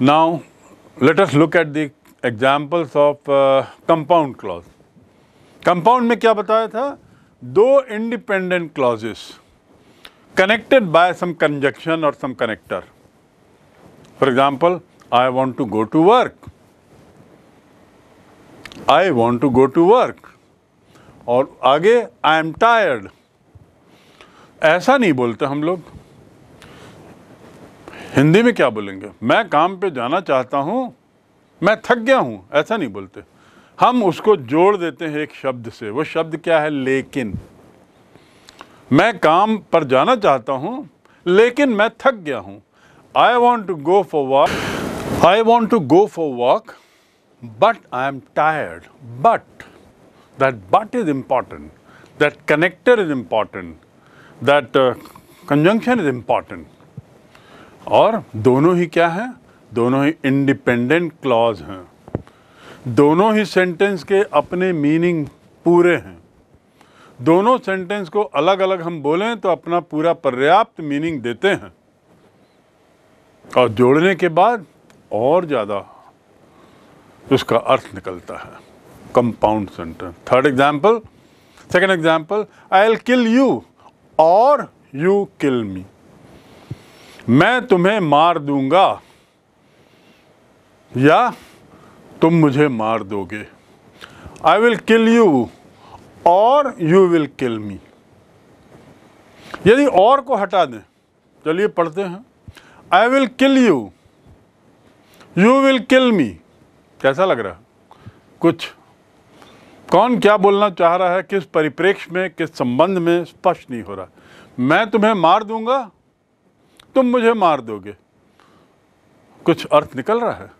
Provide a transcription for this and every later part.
Now, let us look at the examples of compound clause compound में क्या बताया था दो independent clauses connected by some conjunction और some connector for example I want to go to work I want to go to work और आगे आई am tired ऐसा नहीं बोलते हम लोग हिंदी में क्या बोलेंगे मैं काम पे जाना चाहता हूँ मैं थक गया हूँ ऐसा नहीं बोलते हम उसको जोड़ देते हैं एक शब्द से वो शब्द क्या है लेकिन मैं काम पर जाना चाहता हूँ लेकिन मैं थक गया हूँ I want to go for walk I want to go for walk but I am tired but that but is important that connector is important that conjunction is important और दोनों ही क्या है दोनों ही इंडिपेंडेंट क्लॉज हैं दोनों ही sentence के अपने meaning पूरे हैं दोनों सेंटेंस को अलग अलग हम बोलें तो अपना पूरा पर्याप्त मीनिंग देते हैं और जोड़ने के बाद और ज़्यादा उसका अर्थ निकलता है compound sentence third example second example I'll kill you और यू किल मी मैं तुम्हें मार दूंगा या तुम मुझे मार दोगे आई विल किल यू और यू विल किल मी यदि और को हटा दें चलिए पढ़ते हैं I will kill you you will kill me कैसा लग रहा है कुछ कौन क्या बोलना चाह रहा है किस परिप्रेक्ष्य में किस संबंध में स्पष्ट नहीं हो रहा मैं तुम्हें मार दूंगा तुम मुझे मार दोगे कुछ अर्थ निकल रहा है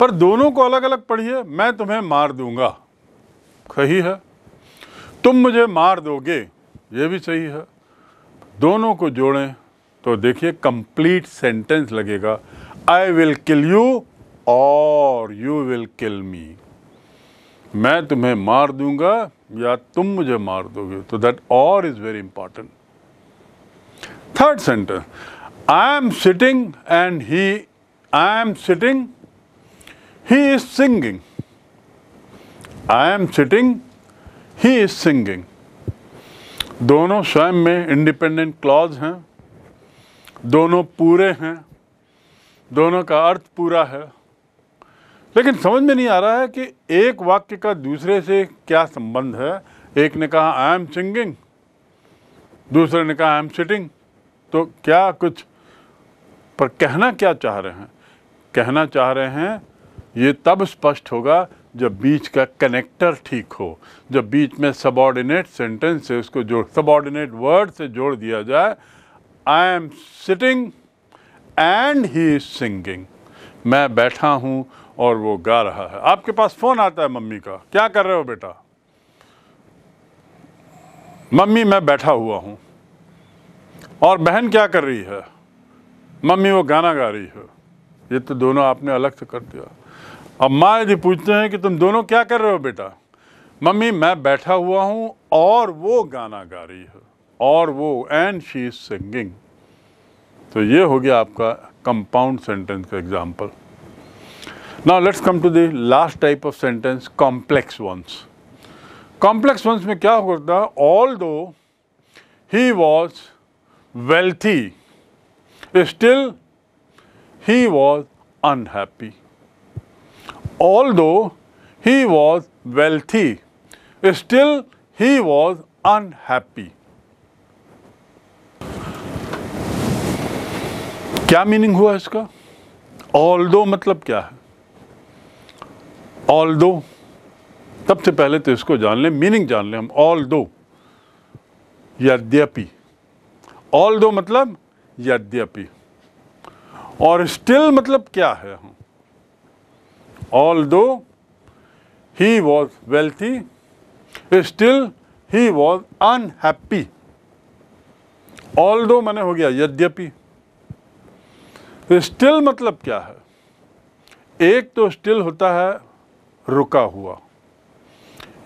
पर दोनों को अलग अलग पढ़िए मैं तुम्हें मार दूंगा सही है तुम मुझे मार दोगे ये भी सही है दोनों को जोड़ें तो देखिए कंप्लीट सेंटेंस लगेगा आई विल किल यू और यू विल किल मी मैं तुम्हें मार दूंगा या तुम मुझे मार दोगे तो दैट और is very important third sentence I am sitting and he, I am sitting, he is singing. I am sitting, he is singing. दोनों स्वयं में इंडिपेंडेंट क्लॉज हैं दोनों पूरे हैं दोनों का अर्थ पूरा है लेकिन समझ में नहीं आ रहा है कि एक वाक्य का दूसरे से क्या संबंध है एक ने कहा आई एम सिंगिंग दूसरे ने कहा आई एम सिटिंग तो क्या कुछ पर कहना क्या चाह रहे हैं कहना चाह रहे हैं ये तब स्पष्ट होगा जब बीच का कनेक्टर ठीक हो जब बीच में सबॉर्डिनेट सेंटेंस से उसको जोड़ सबॉर्डिनेट वर्ड से जोड़ दिया जाए I am sitting and he is singing मैं बैठा हूँ और वो गा रहा है आपके पास फ़ोन आता है मम्मी का क्या कर रहे हो बेटा मम्मी मैं बैठा हुआ हूँ और बहन क्या कर रही है मम्मी वो गाना गा रही हो ये तो दोनों आपने अलग से कर दिया अब माँ यदि पूछते हैं कि तुम दोनों क्या कर रहे हो बेटा मम्मी मैं बैठा हुआ हूँ और वो गाना गा रही है और वो एंड शी इज सिंगिंग तो ये हो गया आपका कंपाउंड सेंटेंस का example now let's come to the last type of sentence complex ones complex ones में क्या होता है although he was wealthy Still, he was unhappy. Although he was wealthy, still he was unhappy. क्या meaning हुआ इसका all दो मतलब क्या है ऑल दो सबसे पहले तो इसको जान लें मीनिंग जान लें हम ऑल दो यद्यपि ऑल दो मतलब यद्यपि और स्टिल मतलब क्या है although he was wealthy still he was unhappy although मैंने हो गया यद्यपि स्टिल मतलब क्या है एक तो स्टिल होता है रुका हुआ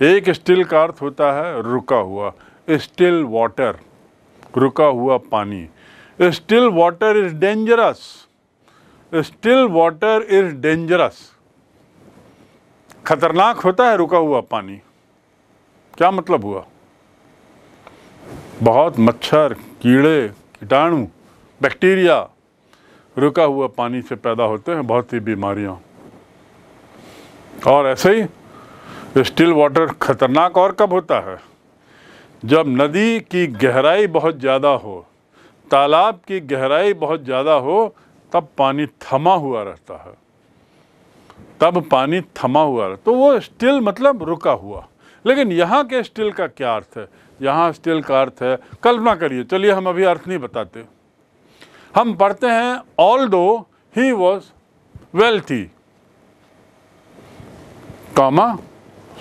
एक स्टिल का अर्थ होता है रुका हुआ स्टिल वाटर रुका हुआ पानी still water is dangerous. Still water is dangerous. खतरनाक होता है रुका हुआ पानी क्या मतलब हुआ बहुत मच्छर कीड़े कीटाणु बैक्टीरिया रुका हुआ पानी से पैदा होते हैं बहुत सी बीमारियां और ऐसे ही स्टिल वाटर खतरनाक और कब होता है जब नदी की गहराई बहुत ज़्यादा हो तालाब की गहराई बहुत ज़्यादा हो तब पानी थमा हुआ रहता है तब पानी थमा हुआ रहता तो वो स्टिल मतलब रुका हुआ लेकिन यहाँ के स्टिल का क्या अर्थ है यहाँ स्टिल का अर्थ है कल्पना करिए चलिए हम अभी अर्थ नहीं बताते हम पढ़ते हैं although he was wealthy comma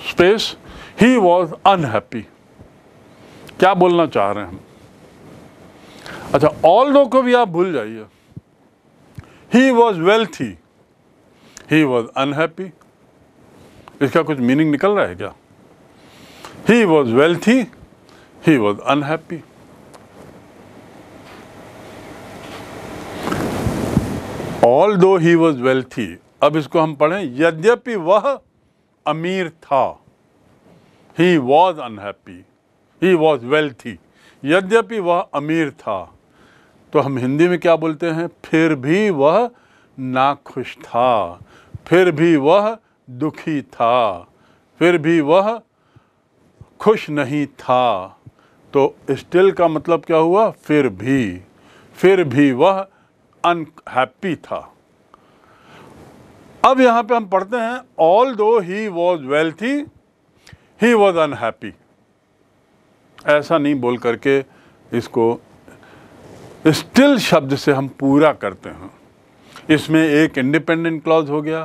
space he was unhappy क्या बोलना चाह रहे हैं हम अच्छा ऑल दो को भी आप भूल जाइए he was wealthy he was unhappy इसका कुछ मीनिंग निकल रहा है क्या he was wealthy he was unhappy although he was wealthy अब इसको हम पढ़ें यद्यपि वह अमीर था he was unhappy he was wealthy यद्यपि वह अमीर था तो हम हिंदी में क्या बोलते हैं फिर भी वह नाखुश था फिर भी वह दुखी था फिर भी वह खुश नहीं था तो स्टिल का मतलब क्या हुआ फिर भी फिर भी वह अनहैप्पी था अब यहाँ पे हम पढ़ते हैं although he was wealthy he was unhappy ऐसा नहीं बोल करके इसको स्टिल शब्द से हम पूरा करते हैं इसमें एक इंडिपेंडेंट क्लॉज हो गया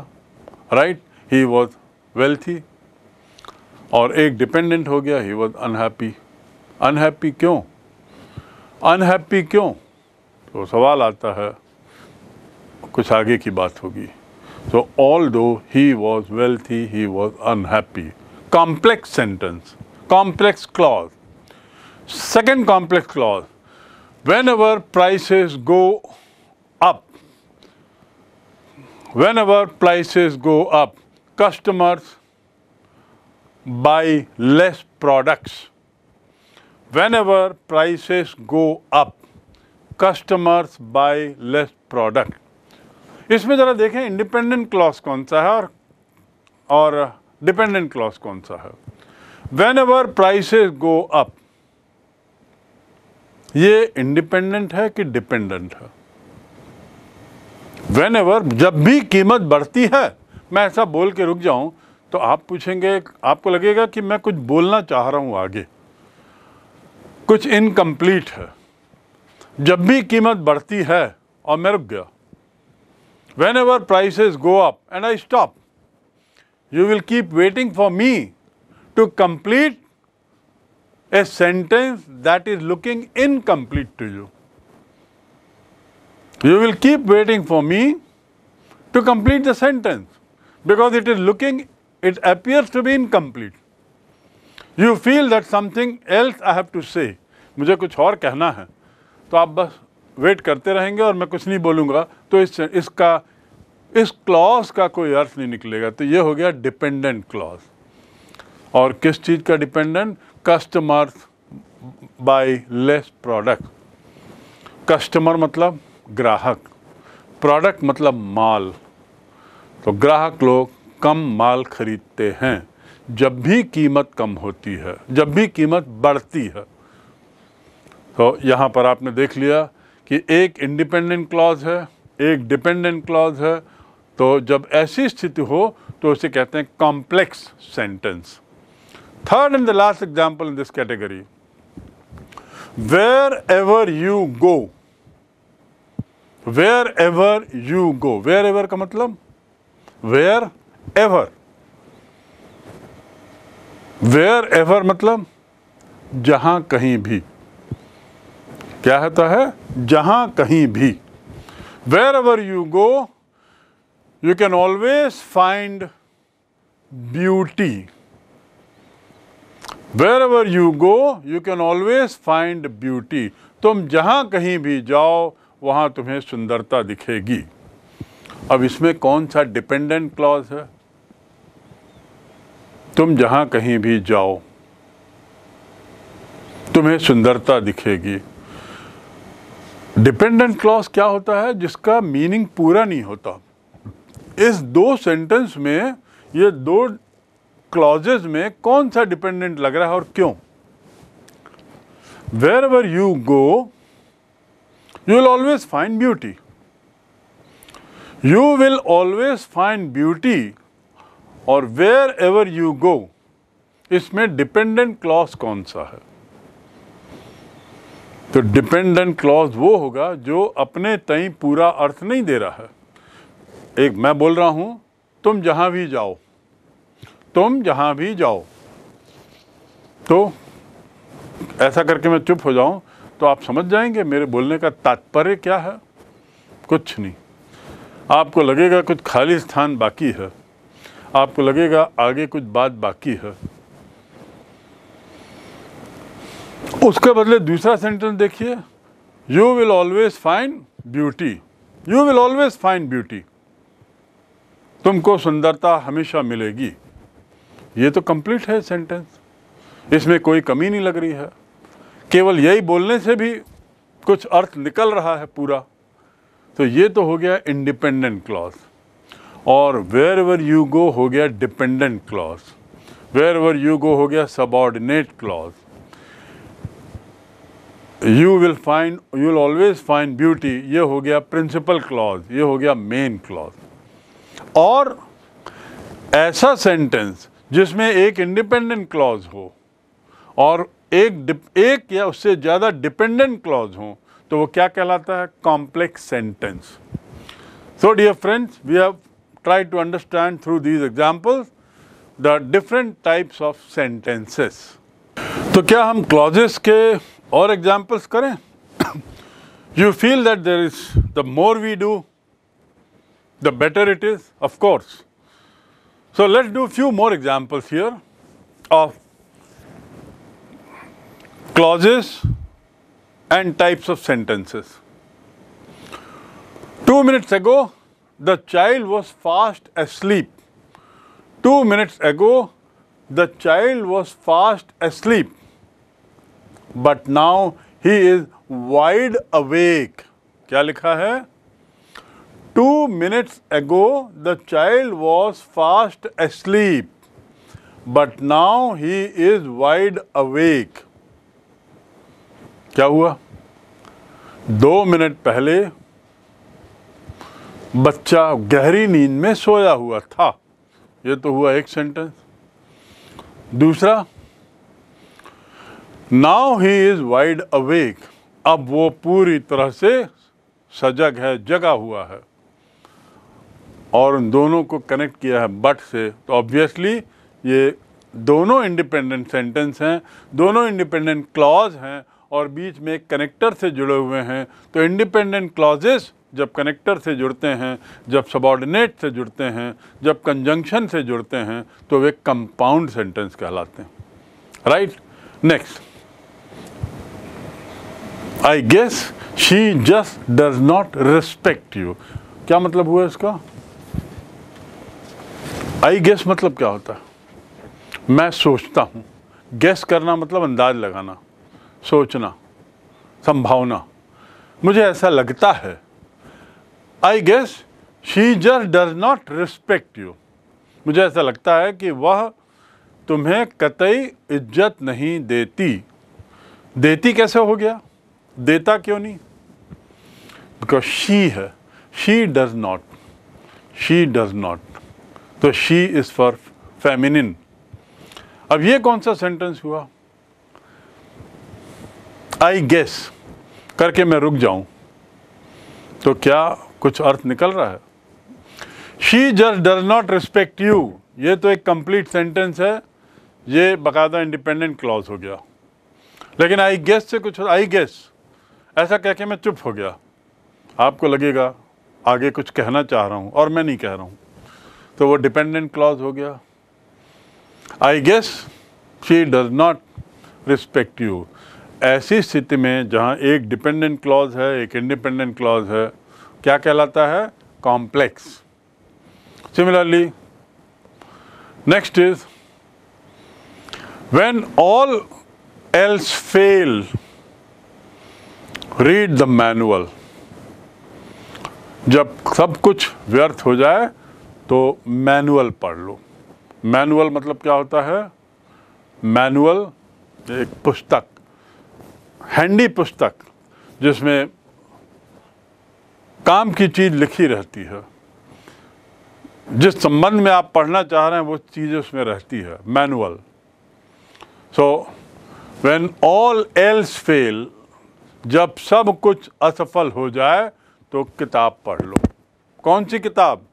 राइट ही वॉज वेल्थी और एक डिपेंडेंट हो गया ही वॉज अनहैप्पी अनहैप्पी क्यों अनहैप्पी क्यों तो सवाल आता है कुछ आगे की बात होगी so although he was wealthy he was unhappy complex sentence complex clause second complex clause whenever prices go up, whenever prices go up, customers buy less products. Whenever prices go up, customers buy less product. इसमें ज़रा देखें independent clause कौन सा है और और dependent clause कौन सा है Whenever prices go up. ये इंडिपेंडेंट है कि डिपेंडेंट है वेन एवर जब भी कीमत बढ़ती है मैं ऐसा बोल के रुक जाऊं तो आप पूछेंगे आपको लगेगा कि मैं कुछ बोलना चाह रहा हूं आगे कुछ इनकम्प्लीट है जब भी कीमत बढ़ती है और मैं रुक गया whenever prices go up and I stop you will keep waiting for me to complete a sentence that is looking incomplete to you. You will keep waiting for me to complete the sentence because it is looking, it appears to be incomplete. You feel that something else I have to say. मुझे कुछ और कहना है तो आप बस wait करते रहेंगे और मैं कुछ नहीं बोलूँगा तो इस इसका इस क्लॉज का कोई अर्थ नहीं निकलेगा तो ये हो गया डिपेंडेंट क्लॉज और किस चीज़ का dependent customer buy less product customer मतलब ग्राहक प्रोडक्ट मतलब माल तो ग्राहक लोग कम माल खरीदते हैं जब भी कीमत कम होती है जब भी कीमत बढ़ती है तो यहाँ पर आपने देख लिया कि एक इंडिपेंडेंट क्लॉज है एक डिपेंडेंट क्लॉज है तो जब ऐसी स्थिति हो तो उसे कहते हैं complex sentence Third and the last example in this category. Wherever you go, wherever you go, wherever का मतलब wherever, wherever मतलब जहाँ कहीं भी क्या होता है जहाँ कहीं भी wherever you go you can always find beauty wherever you go you can always find beauty तुम जहाँ कहीं भी जाओ वहाँ तुम्हें सुंदरता दिखेगी अब इसमें कौन सा डिपेंडेंट क्लॉज है तुम जहाँ कहीं भी जाओ तुम्हें सुंदरता दिखेगी डिपेंडेंट क्लॉज क्या होता है जिसका मीनिंग पूरा नहीं होता इस दो सेंटेंस में ये दो क्लॉजेज में कौन सा डिपेंडेंट लग रहा है और क्यों wherever you go you will always find beauty you will always find beauty और वेर एवर यू गो इसमें डिपेंडेंट क्लॉज कौन सा है तो डिपेंडेंट क्लॉज वो होगा जो अपने तई पूरा अर्थ नहीं दे रहा है एक मैं बोल रहा हूं तुम जहां भी जाओ तुम जहाँ भी जाओ तो ऐसा करके मैं चुप हो जाऊँ तो आप समझ जाएंगे मेरे बोलने का तात्पर्य क्या है कुछ नहीं आपको लगेगा कुछ खाली स्थान बाकी है आपको लगेगा आगे कुछ बात बाकी है उसके बदले दूसरा सेंटेंस देखिए you will always find beauty you will always find beauty तुमको सुंदरता हमेशा मिलेगी ये तो कंप्लीट है सेंटेंस इसमें कोई कमी नहीं लग रही है केवल यही बोलने से भी कुछ अर्थ निकल रहा है पूरा तो ये तो हो गया इंडिपेंडेंट क्लॉज और वेयर वर यू गो हो गया dependent clause wherever you go हो गया subordinate clause you will find you will always find beauty ये हो गया प्रिंसिपल क्लॉज ये हो गया मेन क्लॉज और ऐसा सेंटेंस जिसमें एक इंडिपेंडेंट क्लॉज हो और एक एक या उससे ज़्यादा डिपेंडेंट क्लॉज हो तो वो क्या कहलाता है complex sentence so dear friends we have try to understand through these examples the different types of sentences तो क्या हम क्लॉजेस के और एग्जाम्पल्स करें you feel that there is the more we do the better it is of course So let's do few more examples here of clauses and types of sentences. Two minutes ago, the child was fast asleep. Two minutes ago, the child was fast asleep. But now he is wide awake. क्या लिखा है Two एगो the child was fast asleep but now he is wide awake क्या हुआ दो minute पहले बच्चा गहरी नींद में सोया हुआ था ये तो हुआ एक सेंटेंस दूसरा now he is wide awake अब वो पूरी तरह से सजग है जगा हुआ है और उन दोनों को कनेक्ट किया है बट से तो ऑब्वियसली ये दोनों इंडिपेंडेंट सेंटेंस हैं दोनों इंडिपेंडेंट क्लॉज हैं और बीच में एक कनेक्टर से जुड़े हुए हैं तो इंडिपेंडेंट क्लॉजेस जब कनेक्टर से जुड़ते हैं जब सबॉर्डिनेट से जुड़ते हैं जब कंजंक्शन से जुड़ते हैं तो वे कंपाउंड सेंटेंस कहलाते हैं right next I guess she just does not respect you क्या मतलब हुआ इसका आई गेस मतलब क्या होता है मैं सोचता हूँ गेस करना मतलब अंदाज लगाना सोचना संभावना मुझे ऐसा लगता है I guess she just does not respect you मुझे ऐसा लगता है कि वह तुम्हें कतई इज्जत नहीं देती देती कैसे हो गया देता क्यों नहीं बिकॉज शी है she does not she does not तो शी इज़ फॉर फेमिनिन अब ये कौन सा सेंटेंस हुआ आई गेस करके मैं रुक जाऊं तो क्या कुछ अर्थ निकल रहा है she just does not respect you ये तो एक कंप्लीट सेंटेंस है ये बाकायदा इंडिपेंडेंट क्लॉज हो गया लेकिन आई गेस से कुछ आई गेस ऐसा कह के मैं चुप हो गया आपको लगेगा आगे कुछ कहना चाह रहा हूँ और मैं नहीं कह रहा हूँ तो वो डिपेंडेंट क्लॉज हो गया I guess she does not respect you ऐसी स्थिति में जहाँ एक डिपेंडेंट क्लॉज है एक इंडिपेंडेंट क्लॉज है क्या कहलाता है complex similarly next is when all else fail read the manual जब सब कुछ व्यर्थ हो जाए तो मैनुअल पढ़ लो मैनुअल मतलब क्या होता है मैनुअल एक पुस्तक हैंडी पुस्तक जिसमें काम की चीज़ लिखी रहती है जिस संबंध में आप पढ़ना चाह रहे हैं वो चीज़ उसमें रहती है manual so when all else fail जब सब कुछ असफल हो जाए तो किताब पढ़ लो कौन सी किताब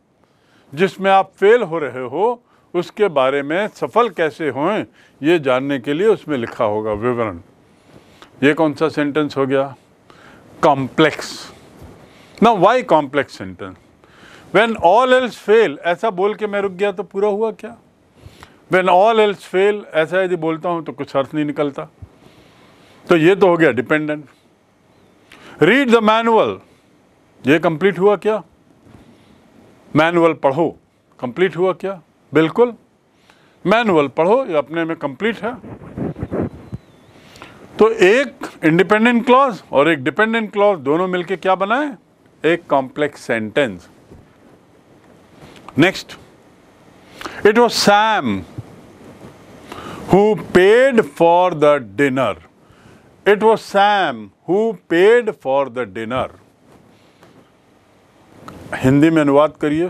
जिसमें आप फेल हो रहे हो उसके बारे में सफल कैसे हों ये जानने के लिए उसमें लिखा होगा विवरण ये कौन सा सेंटेंस हो गया कॉम्प्लेक्स ना why complex sentence when all else fail ऐसा बोल के मैं रुक गया तो पूरा हुआ क्या वेन ऑल एल्स फेल ऐसा यदि बोलता हूँ तो कुछ अर्थ नहीं निकलता तो ये तो हो गया डिपेंडेंट रीड द मैनुअल ये कंप्लीट हुआ क्या मैनुअल पढ़ो कंप्लीट हुआ क्या बिल्कुल मैनुअल पढ़ो ये अपने में कंप्लीट है तो एक इंडिपेंडेंट क्लॉज और एक डिपेंडेंट क्लॉज दोनों मिलके क्या बनाए एक complex sentence next it was Sam who paid for the dinner it was Sam who paid for the dinner Hindi में अनुवाद करिए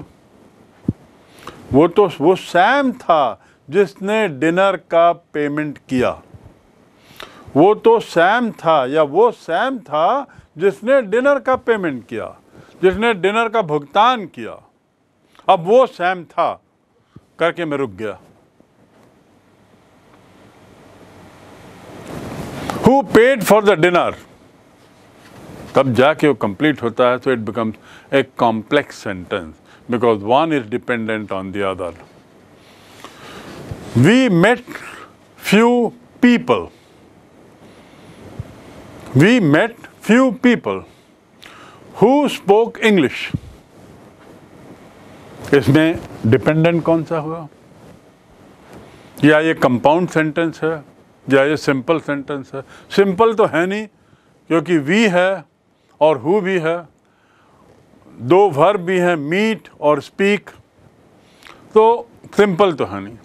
वो तो वो सैम था जिसने डिनर का पेमेंट किया वो तो सैम था या वो सैम था जिसने डिनर का पेमेंट किया जिसने डिनर का भुगतान किया अब वो सैम था करके मैं रुक गया who paid for the dinner तब जाके वो कंप्लीट होता है तो it becomes a complex sentence because one is dependent on the other we met few people we met few people who spoke English इसमें डिपेंडेंट कौन सा हुआ या ये कंपाउंड सेंटेंस है या ये सिंपल सेंटेंस है सिंपल तो है नहीं क्योंकि वी है और हु भी है दो भर भी हैं मीट और स्पीक तो सिंपल तो है नहीं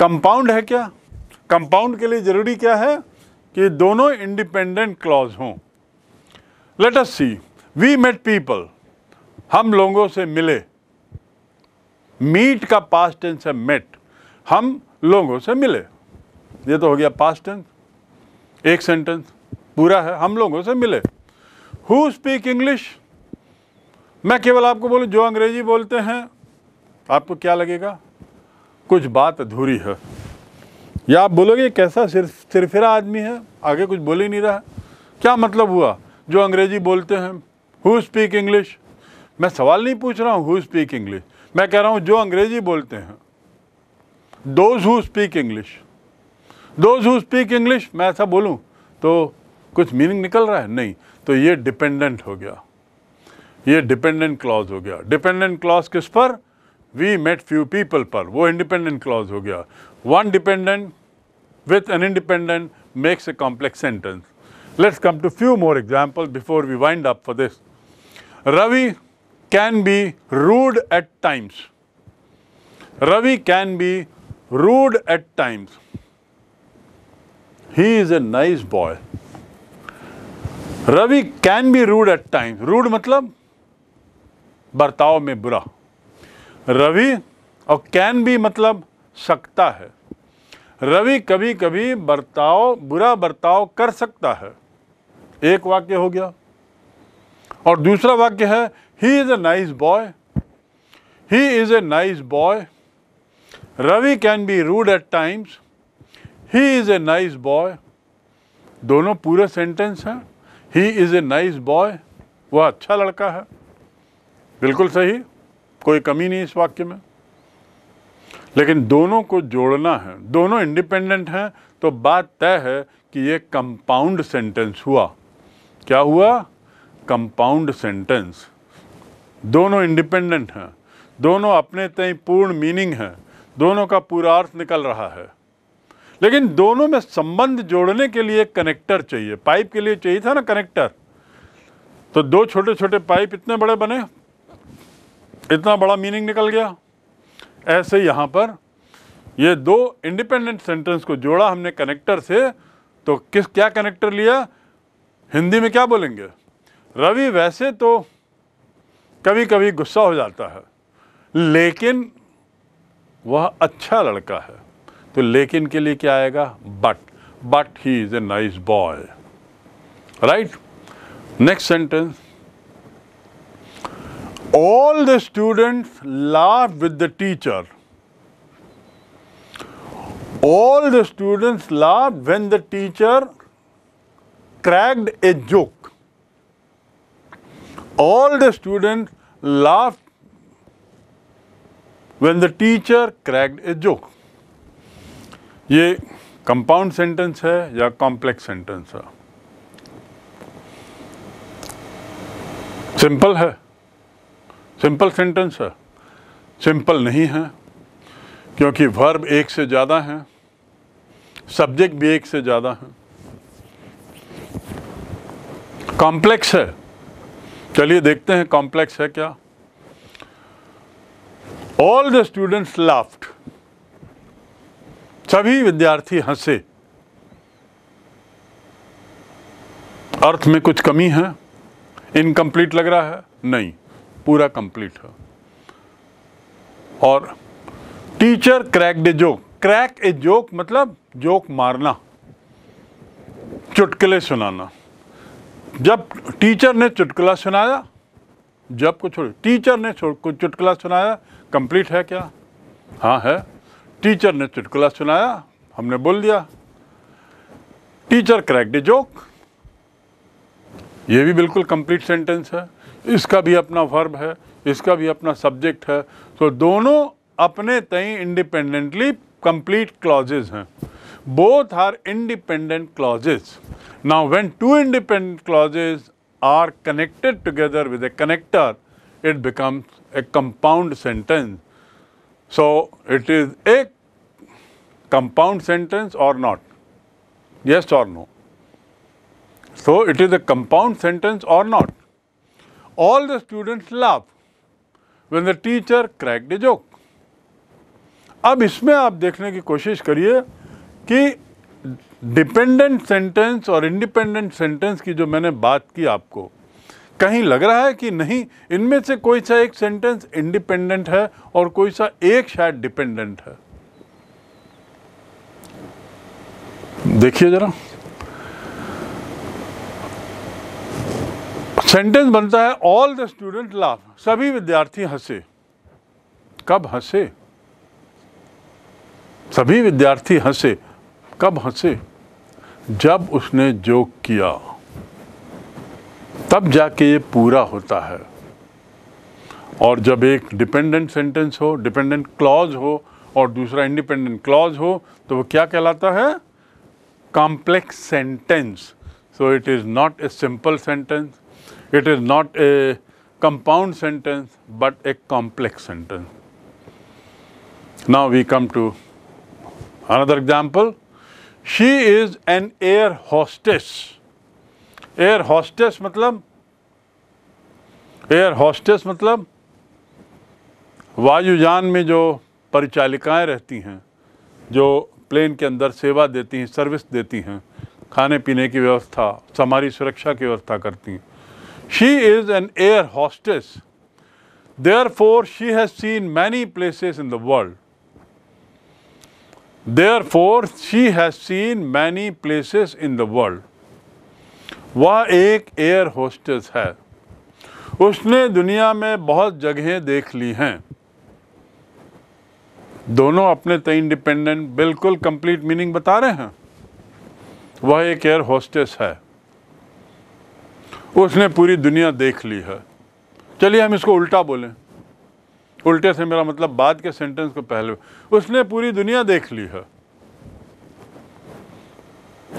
कंपाउंड है क्या कंपाउंड के लिए ज़रूरी क्या है कि दोनों इंडिपेंडेंट क्लॉज हों let us see we met people हम लोगों से मिले मीट का पास्ट टेंस है मेट हम लोगों से मिले ये तो हो गया पास्ट टेंस एक सेंटेंस पूरा है हम लोगों से मिले हु स्पीक इंग्लिश मैं केवल आपको बोलूं जो अंग्रेजी बोलते हैं आपको क्या लगेगा कुछ बात अधूरी है या आप बोलोगे कैसा सिर्फ सिरफिरा आदमी है आगे कुछ बोल ही नहीं रहा क्या मतलब हुआ जो अंग्रेजी बोलते हैं हु स्पीक इंग्लिश मैं सवाल नहीं पूछ रहा हूँ हु स्पीक इंग्लिश मैं कह रहा हूँ जो अंग्रेजी बोलते हैं those who speak English those who speak English मैं ऐसा बोलूँ तो कुछ मीनिंग निकल रहा है नहीं तो ये डिपेंडेंट हो गया ये डिपेंडेंट क्लॉज हो गया डिपेंडेंट क्लॉज किस पर वी मेट फ्यू पीपल पर वो इंडिपेंडेंट क्लॉज हो गया one dependent with an independent makes a complex sentence let's come to few more example before we wind up for this Ravi can be rude at times Ravi can be rude at times he is a nice boy Ravi can be rude at time rude मतलब बर्ताव में बुरा रवि और can भी मतलब सकता है रवि कभी कभी बर्ताव बुरा बर्ताव कर सकता है एक वाक्य हो गया और दूसरा वाक्य है he is a nice boy he is a nice boy Ravi can be rude at times he is a nice boy दोनों पूरे सेंटेंस हैं he is a nice boy वह अच्छा लड़का है बिल्कुल सही कोई कमी नहीं इस वाक्य में लेकिन दोनों को जोड़ना है दोनों इंडिपेंडेंट हैं तो बात तय है कि ये कंपाउंड सेंटेंस हुआ क्या हुआ कंपाउंड सेंटेंस दोनों इंडिपेंडेंट हैं दोनों अपने तय पूर्ण मीनिंग हैं दोनों का पूरा अर्थ निकल रहा है लेकिन दोनों में संबंध जोड़ने के लिए कनेक्टर चाहिए पाइप के लिए चाहिए था ना कनेक्टर तो दो छोटे छोटे पाइप इतने बड़े बने इतना बड़ा मीनिंग निकल गया ऐसे यहाँ पर ये दो इंडिपेंडेंट सेंटेंस को जोड़ा हमने कनेक्टर से तो किस क्या कनेक्टर लिया हिंदी में क्या बोलेंगे रवि वैसे तो कभी कभी गुस्सा हो जाता है लेकिन वह अच्छा लड़का है तो लेकिन के लिए क्या आएगा but but he is a nice boy all the students laugh with the teacher. All the students laughed when the teacher cracked a joke. All the students laughed when the teacher cracked a joke. ये compound sentence है या complex sentence है simple है simple sentence है simple नहीं है क्योंकि verb एक से ज़्यादा है सब्जेक्ट भी एक से ज़्यादा है कॉम्प्लेक्स है चलिए देखते हैं कॉम्प्लेक्स है क्या ऑल द स्टूडेंट्स लाफ्ट सभी विद्यार्थी हंसे अर्थ में कुछ कमी है इनकम्प्लीट लग रहा है नहीं पूरा कंप्लीट है और teacher cracked joke crack a joke मतलब जोक मारना चुटकुले सुनाना जब टीचर ने चुटकुला सुनाया जब कुछ टीचर ने कुछ चुटकुला सुनाया कंप्लीट है क्या हाँ है टीचर ने चुटकुला सुनाया हमने बोल दिया टीचर क्रैक डे जोक ये भी बिल्कुल कंप्लीट सेंटेंस है इसका भी अपना वर्ब है इसका भी अपना सब्जेक्ट है तो दोनों अपने तई इंडिपेंडेंटली कंप्लीट क्लॉजेज हैं both are independent clauses now when two independent clauses are connected together with a connector it becomes a compound sentence So, it is a compound sentence or not? Yes or no? So, it is a compound sentence or not? All the students laugh when the teacher cracked a joke. अब इसमें आप देखने की कोशिश करिए कि dependent sentence और independent sentence की जो मैंने बात की आपको कहीं लग रहा है कि नहीं इनमें से कोई सा एक सेंटेंस इंडिपेंडेंट है और कोई सा एक शायद डिपेंडेंट है देखिए जरा सेंटेंस बनता है ऑल द स्टूडेंट लाफ सभी विद्यार्थी हंसे कब हंसे सभी विद्यार्थी हंसे कब हंसे जब उसने जोक किया तब जाके ये पूरा होता है और जब एक डिपेंडेंट सेंटेंस हो डिपेंडेंट क्लॉज हो और दूसरा इंडिपेंडेंट क्लॉज हो तो वो क्या कहलाता है complex sentence so it is not a simple sentence it is not a compound sentence but a complex sentence now we come to another example she is an air hostess air hostess मतलब air hostess मतलब वायुयान में जो परिचालिकाएं रहती हैं जो plane के अंदर सेवा देती हैं सर्विस देती हैं खाने पीने की व्यवस्था हमारी सुरक्षा की व्यवस्था करती हैं she is an air hostess therefore she has seen many places in the world therefore she has seen many places in the world वह एक एयर होस्टेस है उसने दुनिया में बहुत जगहें देख ली हैं दोनों अपने तय इंडिपेंडेंट बिल्कुल कंप्लीट मीनिंग बता रहे हैं वह एक एयर होस्टेस है उसने पूरी दुनिया देख ली है चलिए हम इसको उल्टा बोलें उल्टे से मेरा मतलब बाद के सेंटेंस को पहले उसने पूरी दुनिया देख ली है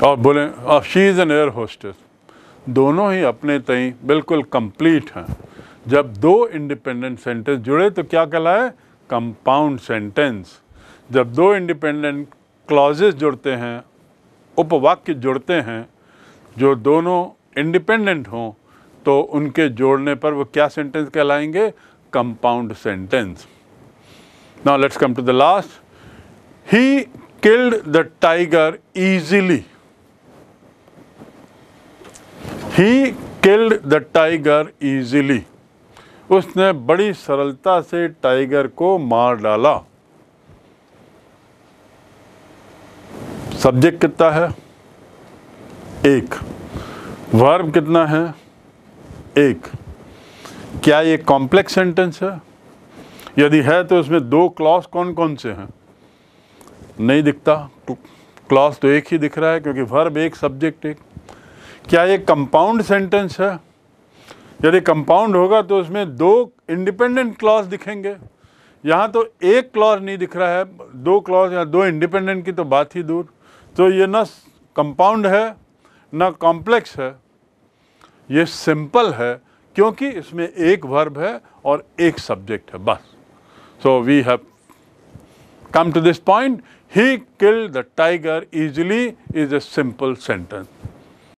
और बोले she is an air hostess दोनों ही अपने तई बिल्कुल कंप्लीट हैं जब दो इंडिपेंडेंट सेंटेंस जुड़े तो क्या कहलाए कंपाउंड सेंटेंस जब दो इंडिपेंडेंट क्लॉजेज जुड़ते हैं उपवाक्य जुड़ते हैं जो दोनों इंडिपेंडेंट हों तो उनके जोड़ने पर वो क्या सेंटेंस कहलाएंगे compound sentence now let's come to the last he killed the tiger easily he killed the tiger easily उसने बड़ी सरलता से टाइगर को मार डाला सब्जेक्ट कितना है एक वर्ब कितना है एक क्या ये कॉम्प्लेक्स सेंटेंस है यदि है तो इसमें दो क्लॉस कौन कौन से हैं नहीं दिखता क्लॉस तो, तो एक ही दिख रहा है क्योंकि वर्ब एक सब्जेक्ट एक क्या ये कंपाउंड सेंटेंस है यदि कंपाउंड होगा तो उसमें दो इंडिपेंडेंट क्लॉज दिखेंगे यहाँ तो एक क्लॉज नहीं दिख रहा है दो क्लॉज या दो इंडिपेंडेंट की तो बात ही दूर तो ये ना कंपाउंड है ना कॉम्प्लेक्स है ये सिंपल है क्योंकि इसमें एक वर्ब है और एक सब्जेक्ट है बस so we have come to this point he kill the tiger easily is a simple sentence